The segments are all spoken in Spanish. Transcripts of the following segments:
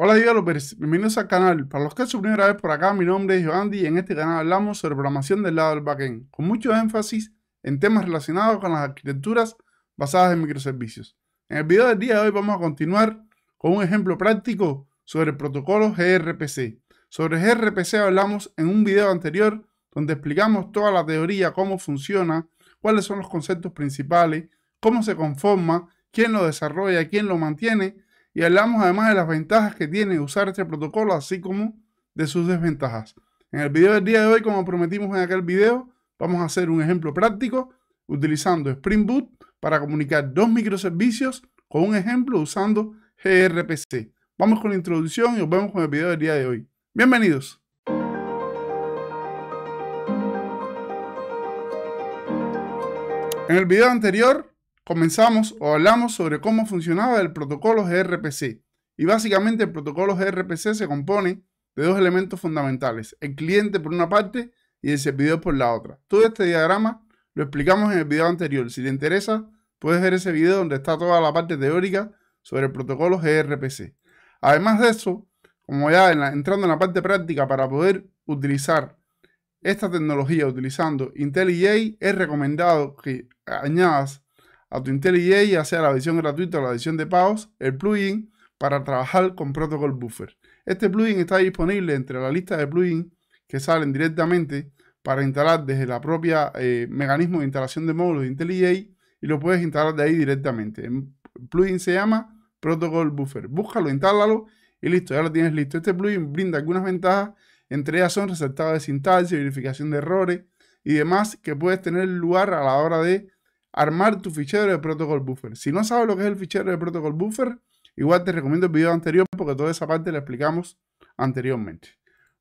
Hola developers, pues, bienvenidos al canal. Para los que es su primera vez por acá, mi nombre es joandy y en este canal hablamos sobre programación del lado del backend, con mucho énfasis en temas relacionados con las arquitecturas basadas en microservicios. En el video del día de hoy vamos a continuar con un ejemplo práctico sobre el protocolo gRPC. Sobre gRPC hablamos en un video anterior donde explicamos toda la teoría, cómo funciona, cuáles son los conceptos principales, cómo se conforma, quién lo desarrolla, quién lo mantiene y hablamos además de las ventajas que tiene usar este protocolo, así como de sus desventajas. En el video del día de hoy, como prometimos en aquel video, vamos a hacer un ejemplo práctico utilizando Spring Boot para comunicar dos microservicios con un ejemplo usando gRPC. Vamos con la introducción y nos vemos con el video del día de hoy. Bienvenidos. En el video anterior comenzamos o hablamos sobre cómo funcionaba el protocolo gRPC. Y básicamente el protocolo gRPC se compone de dos elementos fundamentales, el cliente por una parte y el servidor por la otra. Todo este diagrama lo explicamos en el video anterior. Si te interesa, puedes ver ese video donde está toda la parte teórica sobre el protocolo gRPC. Además de eso, como ya entrando en la parte práctica, para poder utilizar esta tecnología utilizando IntelliJ, es recomendado que añadas a tu IntelliJ, ya sea la versión gratuita o la edición de pagos, el plugin para trabajar con Protocol Buffer. Este plugin está disponible entre la lista de plugins que salen directamente para instalar desde la propia eh, mecanismo de instalación de módulos de IntelliJ y lo puedes instalar de ahí directamente. El plugin se llama Protocol Buffer. Búscalo, instálalo y listo, ya lo tienes listo. Este plugin brinda algunas ventajas, entre ellas son resultados de sintaxis, verificación de errores y demás que puedes tener lugar a la hora de armar tu fichero de protocol buffer. Si no sabes lo que es el fichero de protocol buffer, igual te recomiendo el video anterior porque toda esa parte la explicamos anteriormente.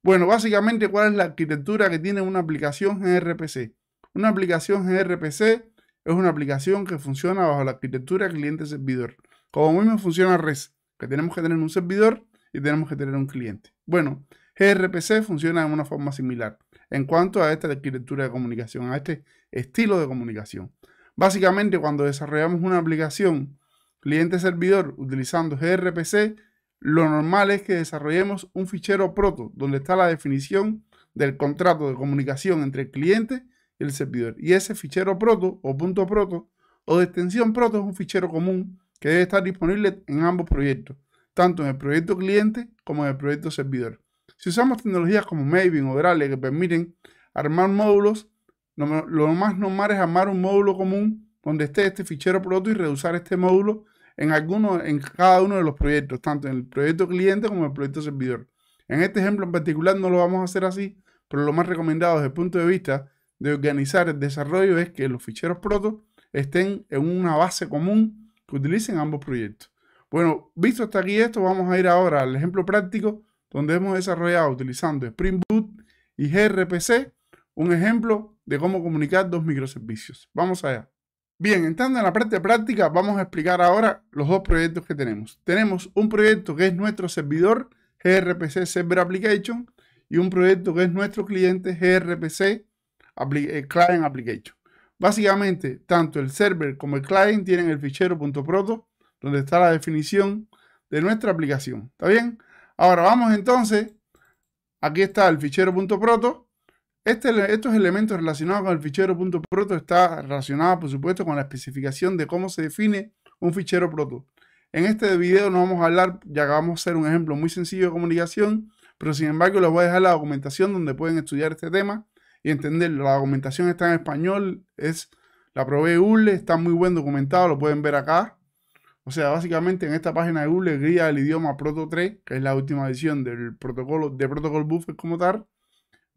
Bueno, básicamente, ¿cuál es la arquitectura que tiene una aplicación gRPC? Una aplicación gRPC es una aplicación que funciona bajo la arquitectura cliente-servidor. Como mismo funciona REST, que tenemos que tener un servidor y tenemos que tener un cliente. Bueno, gRPC funciona de una forma similar en cuanto a esta arquitectura de comunicación, a este estilo de comunicación. Básicamente, cuando desarrollamos una aplicación cliente-servidor utilizando gRPC, lo normal es que desarrollemos un fichero proto donde está la definición del contrato de comunicación entre el cliente y el servidor. Y ese fichero proto o punto proto o de extensión proto es un fichero común que debe estar disponible en ambos proyectos, tanto en el proyecto cliente como en el proyecto servidor. Si usamos tecnologías como Maven o Gradle que permiten armar módulos lo más normal es armar un módulo común donde esté este fichero proto y reusar este módulo en, alguno, en cada uno de los proyectos, tanto en el proyecto cliente como en el proyecto servidor. En este ejemplo en particular no lo vamos a hacer así, pero lo más recomendado desde el punto de vista de organizar el desarrollo es que los ficheros proto estén en una base común que utilicen ambos proyectos. Bueno, visto hasta aquí esto, vamos a ir ahora al ejemplo práctico donde hemos desarrollado utilizando Spring Boot y gRPC un ejemplo de cómo comunicar dos microservicios. Vamos allá. Bien, entrando en la parte práctica, vamos a explicar ahora los dos proyectos que tenemos. Tenemos un proyecto que es nuestro servidor gRPC Server Application y un proyecto que es nuestro cliente gRPC eh, Client Application. Básicamente, tanto el server como el client tienen el fichero .proto, donde está la definición de nuestra aplicación. ¿Está bien? Ahora vamos entonces, aquí está el fichero .proto este estos elementos relacionados con el fichero .proto está relacionado, por supuesto, con la especificación de cómo se define un fichero proto. En este video no vamos a hablar, ya que vamos a hacer un ejemplo muy sencillo de comunicación, pero sin embargo les voy a dejar la documentación donde pueden estudiar este tema y entenderlo. La documentación está en español, es la probé Google, está muy bien documentado, lo pueden ver acá. O sea, básicamente en esta página de Google guía el idioma Proto 3, que es la última edición del protocolo de Protocol Buffer como tal.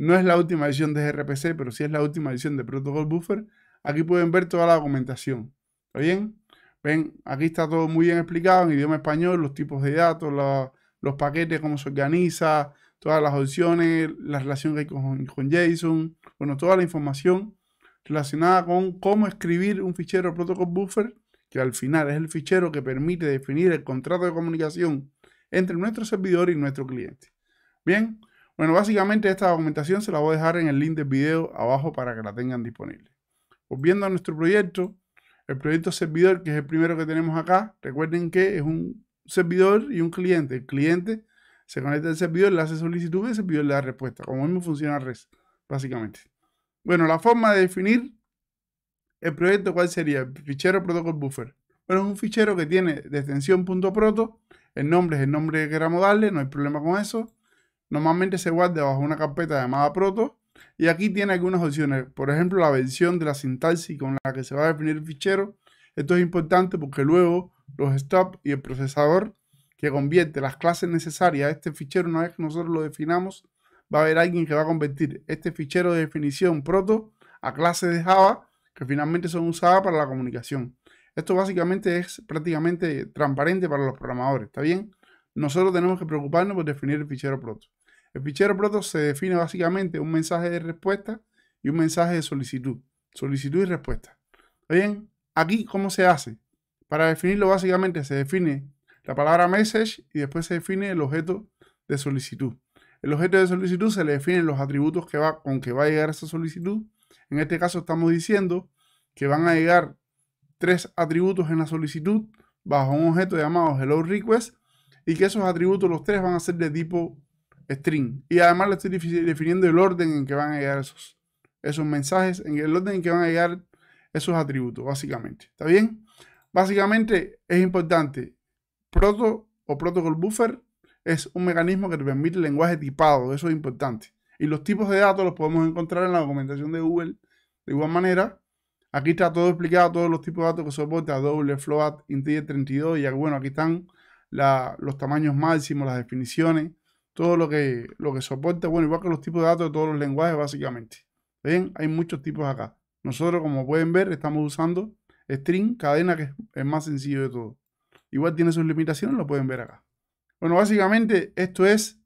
No es la última edición de gRPC, pero sí es la última edición de Protocol Buffer. Aquí pueden ver toda la documentación. ¿Está bien? Ven, aquí está todo muy bien explicado en idioma español, los tipos de datos, los paquetes, cómo se organiza, todas las opciones, la relación que hay con, con JSON, bueno, toda la información relacionada con cómo escribir un fichero protocol buffer, que al final es el fichero que permite definir el contrato de comunicación entre nuestro servidor y nuestro cliente. Bien, bueno, básicamente esta documentación se la voy a dejar en el link del video abajo para que la tengan disponible. Volviendo a nuestro proyecto, el proyecto servidor, que es el primero que tenemos acá, recuerden que es un servidor y un cliente. El cliente se conecta al servidor, le hace solicitud y el servidor le da respuesta. Como mismo funciona REST, básicamente. Bueno, la forma de definir el proyecto, ¿cuál sería? El fichero protocol buffer. Bueno, es un fichero que tiene de extensión .proto, el nombre es el nombre que queramos darle, no hay problema con eso. Normalmente se guarda bajo una carpeta llamada proto y aquí tiene algunas opciones. Por ejemplo, la versión de la sintaxis con la que se va a definir el fichero. Esto es importante porque luego los stop y el procesador que convierte las clases necesarias a este fichero, una vez que nosotros lo definamos, va a haber alguien que va a convertir este fichero de definición proto a clases de Java que finalmente son usadas para la comunicación. Esto básicamente es prácticamente transparente para los programadores, ¿está bien? Nosotros tenemos que preocuparnos por definir el fichero proto. El fichero Proto se define básicamente un mensaje de respuesta y un mensaje de solicitud. Solicitud y respuesta. bien? Aquí, ¿cómo se hace? Para definirlo básicamente se define la palabra message y después se define el objeto de solicitud. El objeto de solicitud se le definen los atributos que va, con que va a llegar esa solicitud. En este caso estamos diciendo que van a llegar tres atributos en la solicitud bajo un objeto llamado hello request y que esos atributos los tres van a ser de tipo string. Y además le estoy definiendo el orden en que van a llegar esos, esos mensajes, en el orden en que van a llegar esos atributos, básicamente. ¿Está bien? Básicamente es importante. Proto o protocol buffer es un mecanismo que te permite el lenguaje tipado, eso es importante. Y los tipos de datos los podemos encontrar en la documentación de Google de igual manera. Aquí está todo explicado, todos los tipos de datos que soporta doble Float, Integer 32 y bueno, aquí están los tamaños máximos, las definiciones, todo lo que, lo que soporte bueno, igual que los tipos de datos de todos los lenguajes, básicamente. ¿Ven? Hay muchos tipos acá. Nosotros, como pueden ver, estamos usando string, cadena, que es más sencillo de todo. Igual tiene sus limitaciones, lo pueden ver acá. Bueno, básicamente esto es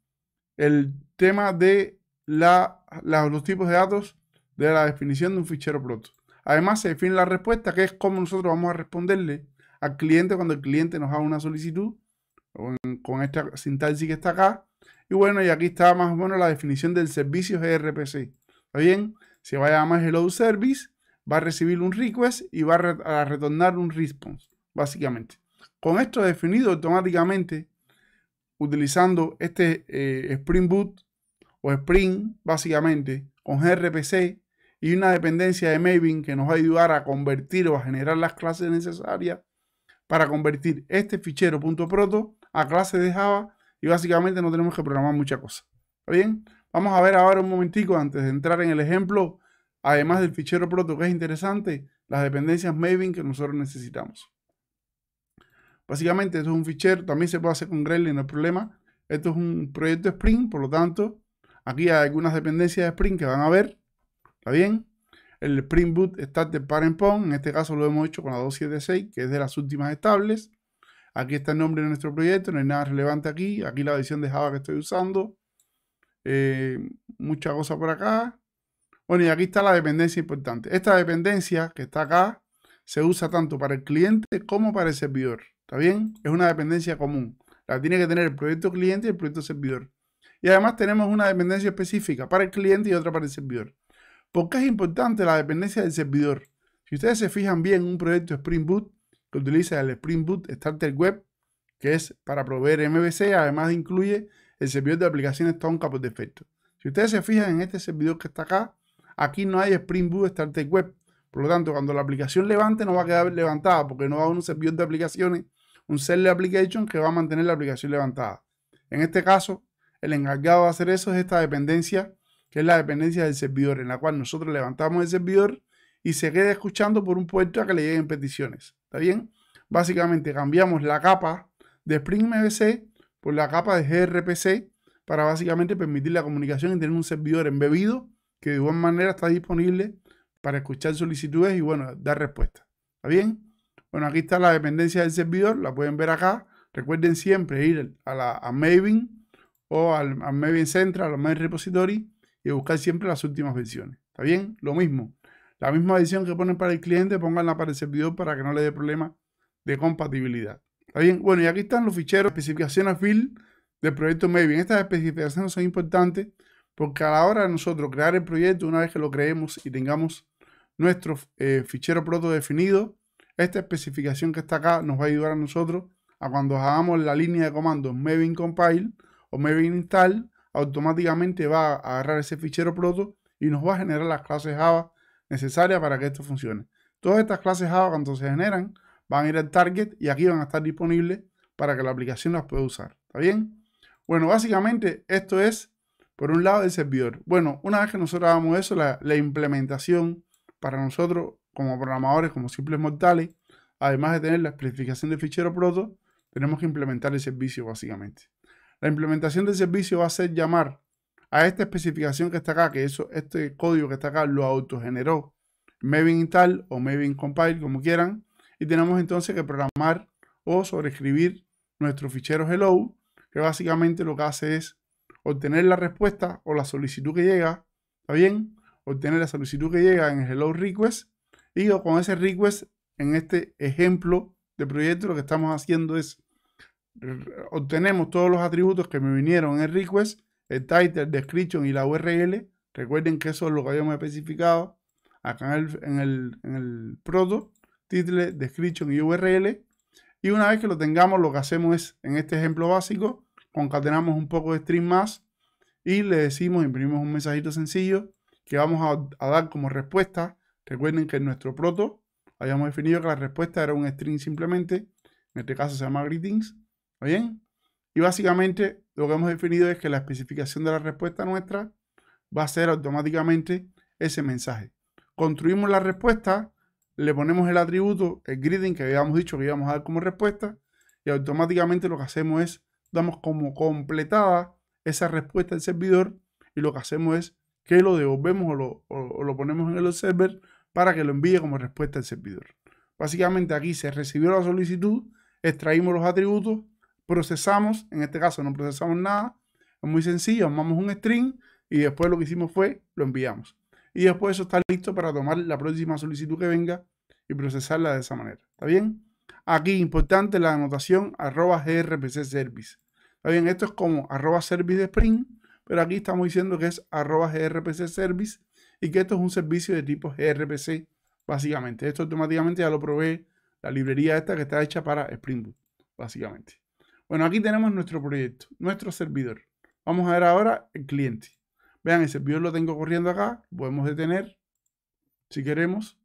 el tema de la, los tipos de datos de la definición de un fichero proto Además, se define la respuesta, que es cómo nosotros vamos a responderle al cliente cuando el cliente nos haga una solicitud, con esta sintaxis que está acá, y bueno, y aquí está más o menos la definición del servicio gRPC. ¿Está bien? Se va a llamar Hello Service, va a recibir un request y va a retornar un response, básicamente. Con esto definido automáticamente, utilizando este eh, Spring Boot o Spring, básicamente, con gRPC y una dependencia de Maven que nos va a ayudar a convertir o a generar las clases necesarias para convertir este fichero .proto a clase de Java y básicamente no tenemos que programar mucha cosa. ¿Está bien? Vamos a ver ahora un momentico antes de entrar en el ejemplo, además del fichero proto que es interesante, las dependencias Maven que nosotros necesitamos. Básicamente esto es un fichero, también se puede hacer con Gradle, no hay problema. Esto es un proyecto Spring, por lo tanto, aquí hay algunas dependencias de Spring que van a ver. ¿Está bien? El Spring Boot está de Parent Pong, en este caso lo hemos hecho con la 276, que es de las últimas estables. Aquí está el nombre de nuestro proyecto, no hay nada relevante aquí. Aquí la versión de Java que estoy usando. Eh, mucha cosa por acá. Bueno, y aquí está la dependencia importante. Esta dependencia que está acá se usa tanto para el cliente como para el servidor. ¿Está bien? Es una dependencia común. La tiene que tener el proyecto cliente y el proyecto servidor. Y además tenemos una dependencia específica para el cliente y otra para el servidor. ¿Por qué es importante la dependencia del servidor? Si ustedes se fijan bien, un proyecto Spring Boot que utiliza el Spring Boot Starter Web, que es para proveer MVC, además incluye el servidor de aplicaciones Tonka por defecto. Si ustedes se fijan en este servidor que está acá, aquí no hay Spring Boot Starter Web. Por lo tanto, cuando la aplicación levante, no va a quedar levantada porque no va a haber un servidor de aplicaciones, un server application que va a mantener la aplicación levantada. En este caso, el encargado de hacer eso es esta dependencia, que es la dependencia del servidor, en la cual nosotros levantamos el servidor y se queda escuchando por un puerto a que le lleguen peticiones. ¿Está bien? Básicamente cambiamos la capa de Spring MVC por la capa de gRPC para básicamente permitir la comunicación y tener un servidor embebido que de igual manera está disponible para escuchar solicitudes y bueno, dar respuesta. ¿Está bien? Bueno, aquí está la dependencia del servidor, la pueden ver acá. Recuerden siempre ir a, la, Maven o al, a Maven Central, al Maven Repository y buscar siempre las últimas versiones. ¿Está bien? Lo mismo. La misma edición que ponen para el cliente, pónganla para el servidor para que no le dé problema de compatibilidad. ¿Está bien? Bueno, y aquí están los ficheros, especificaciones build del proyecto Maven. Estas especificaciones son importantes porque a la hora de nosotros crear el proyecto, una vez que lo creemos y tengamos nuestro eh, fichero proto definido, esta especificación que está acá nos va a ayudar a nosotros a cuando hagamos la línea de comando Maven Compile o Maven Install, automáticamente va a agarrar ese fichero proto y nos va a generar las clases Java necesaria para que esto funcione. Todas estas clases Java cuando se generan van a ir al target y aquí van a estar disponibles para que la aplicación las pueda usar. ¿Está bien? Bueno, básicamente esto es, por un lado, el servidor. Bueno, una vez que nosotros hagamos eso, la, la implementación para nosotros como programadores, como simples mortales, además de tener la especificación de fichero proto, tenemos que implementar el servicio básicamente. La implementación del servicio va a ser llamar a esta especificación que está acá, que eso, este código que está acá lo autogeneró Maven tal o Maven Compile, como quieran. Y tenemos entonces que programar o sobreescribir nuestro fichero hello, que básicamente lo que hace es obtener la respuesta o la solicitud que llega, ¿está bien? Obtener la solicitud que llega en el hello request y con ese request, en este ejemplo de proyecto, lo que estamos haciendo es obtenemos todos los atributos que me vinieron en el request el title, description y la URL. Recuerden que eso es lo que habíamos especificado acá en el, en el, title, description y URL. Y una vez que lo tengamos, lo que hacemos es, en este ejemplo básico, concatenamos un poco de string más y le decimos, imprimimos un mensajito sencillo que vamos a, dar como respuesta. Recuerden que en nuestro proto habíamos definido que la respuesta era un string simplemente. En este caso se llama greetings. ¿Está bien? Y básicamente lo que hemos definido es que la especificación de la respuesta nuestra va a ser automáticamente ese mensaje. Construimos la respuesta, le ponemos el atributo, el greeting que habíamos dicho que íbamos a dar como respuesta y automáticamente lo que hacemos es damos como completada esa respuesta al servidor y lo que hacemos es que lo devolvemos o lo, lo ponemos en el server para que lo envíe como respuesta al servidor. Básicamente aquí se recibió la solicitud, extraímos los atributos procesamos, en este caso no procesamos nada, es muy sencillo, armamos un string y después lo que hicimos fue lo enviamos. Y después eso está listo para tomar la próxima solicitud que venga y procesarla de esa manera. ¿Está bien? Aquí, importante la anotación arroba grpc service. ¿Está bien? Esto es como arroba service de Spring, pero aquí estamos diciendo que es arroba grpc service y que esto es un servicio de tipo grpc, básicamente. Esto automáticamente ya lo provee la librería esta que está hecha para Spring Boot, básicamente. Bueno, aquí tenemos nuestro proyecto, nuestro servidor. Vamos a ver ahora el cliente. Vean, el servidor lo tengo corriendo acá. Podemos detener si queremos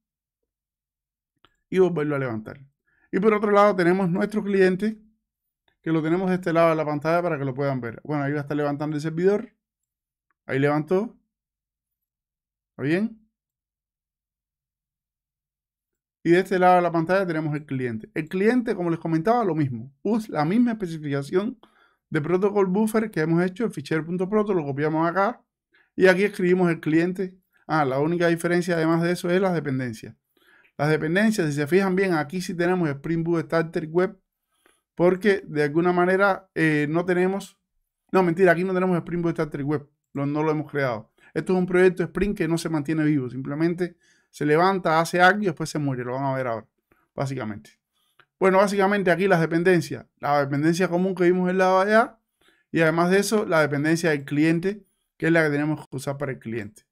y volverlo a levantar. Y por otro lado tenemos nuestro cliente que lo tenemos de este lado de la pantalla para que lo puedan ver. Bueno, ahí va a estar levantando el servidor. Ahí levantó. ¿Está bien? Y de este lado de la pantalla tenemos el cliente. El cliente, como les comentaba, lo mismo. Usa la misma especificación de protocol buffer que hemos hecho, el fichero.proto, lo copiamos acá. Y aquí escribimos el cliente. a ah, la única diferencia además de eso es las dependencias. Las dependencias, si se fijan bien, aquí sí tenemos Spring Boot Starter Web. Porque de alguna manera eh, no tenemos... No, mentira, aquí no tenemos Spring Boot Starter Web. no lo hemos creado. Esto es un proyecto Spring que no se mantiene vivo. Simplemente se levanta, hace algo y después se muere. Lo van a ver ahora, básicamente. Bueno, básicamente aquí las dependencias. La dependencia común que vimos en la allá. Y además de eso, la dependencia del cliente, que es la que tenemos que usar para el cliente.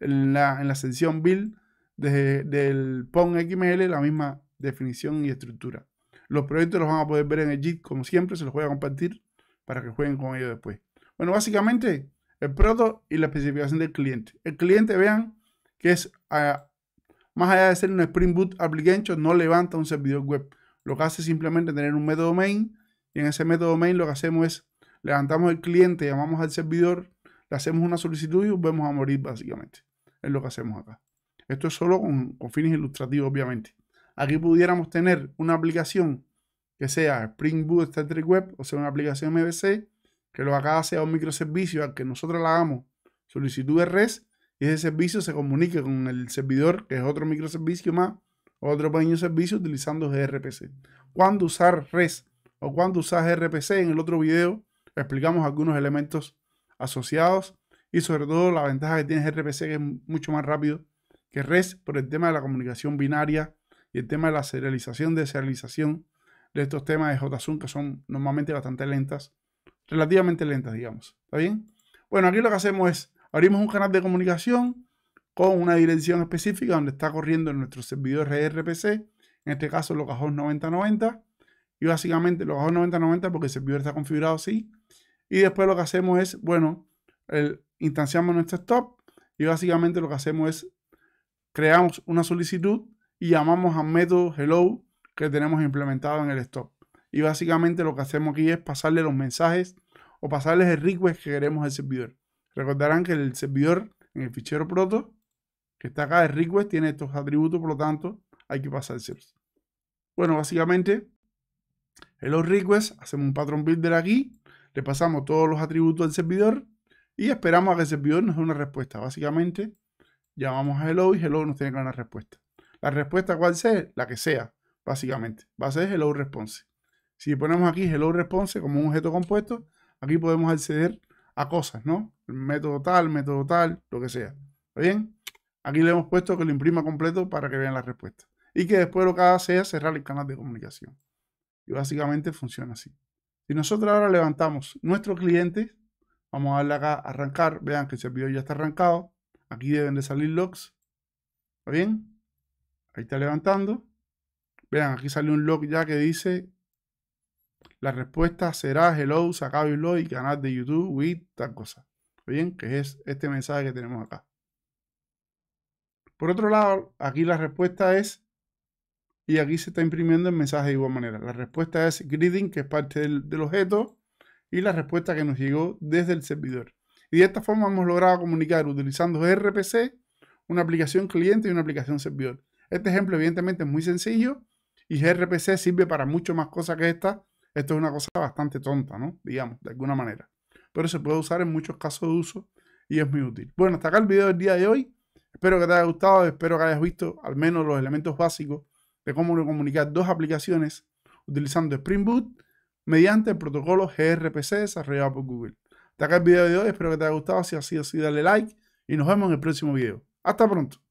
En la, en la sección build del PON XML, la misma definición y estructura. Los proyectos los van a poder ver en el JIT, como siempre, se los voy a compartir para que jueguen con ellos después. Bueno, básicamente el proto y la especificación del cliente. El cliente vean que es ah, más allá de ser un Spring Boot Application, no levanta un servidor web. Lo que hace es simplemente tener un método main y en ese método main lo que hacemos es levantamos el cliente, llamamos al servidor, le hacemos una solicitud y vemos a morir básicamente. Es lo que hacemos acá. Esto es solo con, fines ilustrativos, obviamente. Aquí pudiéramos tener una aplicación que sea Spring Boot Static Web, o sea, una aplicación MVC, que lo haga sea un microservicio al que nosotros le hagamos solicitud de res y ese servicio se comunica con el servidor, que es otro microservicio más, otro pequeño servicio utilizando gRPC. ¿Cuándo usar REST o ¿cuándo usar gRPC, en el otro video explicamos algunos elementos asociados y sobre todo la ventaja que tiene gRPC que es mucho más rápido que REST por el tema de la comunicación binaria y el tema de la serialización, deserialización de estos temas de JSON que son normalmente bastante lentas, relativamente lentas, digamos. ¿Está bien? Bueno, aquí lo que hacemos es Abrimos un canal de comunicación con una dirección específica donde está corriendo nuestro servidor RPC, en este caso cajón 9090, y básicamente cajón 9090 porque el servidor está configurado así, y después lo que hacemos es, bueno, instanciamos nuestro stop y básicamente lo que hacemos es creamos una solicitud y llamamos al método hello que tenemos implementado en el stop. Y básicamente lo que hacemos aquí es pasarle los mensajes o pasarles el request que queremos al servidor. Recordarán que el servidor en el fichero proto, que está acá de request, tiene estos atributos, por lo tanto, hay que pasárselos. Bueno, básicamente, hello request, hacemos un patrón builder aquí, le pasamos todos los atributos al servidor y esperamos a que el servidor nos dé una respuesta. Básicamente, llamamos a hello y hello nos tiene que dar una respuesta. La respuesta cuál sea, la que sea, básicamente. Va a ser hello response. Si ponemos aquí hello response como un objeto compuesto, aquí podemos acceder a cosas, ¿no? El método tal, método tal, lo que sea. bien? Aquí le hemos puesto que lo imprima completo para que vean la respuesta. Y que después lo que haga sea cerrar el canal de comunicación. Y básicamente funciona así. Si nosotros ahora levantamos nuestro cliente, vamos a darle acá arrancar. Vean que el servidor ya está arrancado. Aquí deben de salir logs. ¿Está bien? Ahí está levantando. Vean, aquí sale un log ya que dice la respuesta será hello, sacado y canal de YouTube, with tal cosa. Bien, que es este mensaje que tenemos acá. Por otro lado, aquí la respuesta es, y aquí se está imprimiendo el mensaje de igual manera. La respuesta es greeting, que es parte del, objeto, y la respuesta que nos llegó desde el servidor. Y de esta forma hemos logrado comunicar utilizando RPC, una aplicación cliente y una aplicación servidor. Este ejemplo evidentemente es muy sencillo y gRPC sirve para mucho más cosas que esta, esto es una cosa bastante tonta, ¿no? Digamos, de alguna manera. Pero se puede usar en muchos casos de uso y es muy útil. Bueno, hasta acá el video del día de hoy. Espero que te haya gustado, espero que hayas visto al menos los elementos básicos de cómo comunicar dos aplicaciones utilizando Spring Boot mediante el protocolo gRPC desarrollado por Google. Hasta acá el video de hoy, espero que te haya gustado, si ha sido así dale like y nos vemos en el próximo video. Hasta pronto.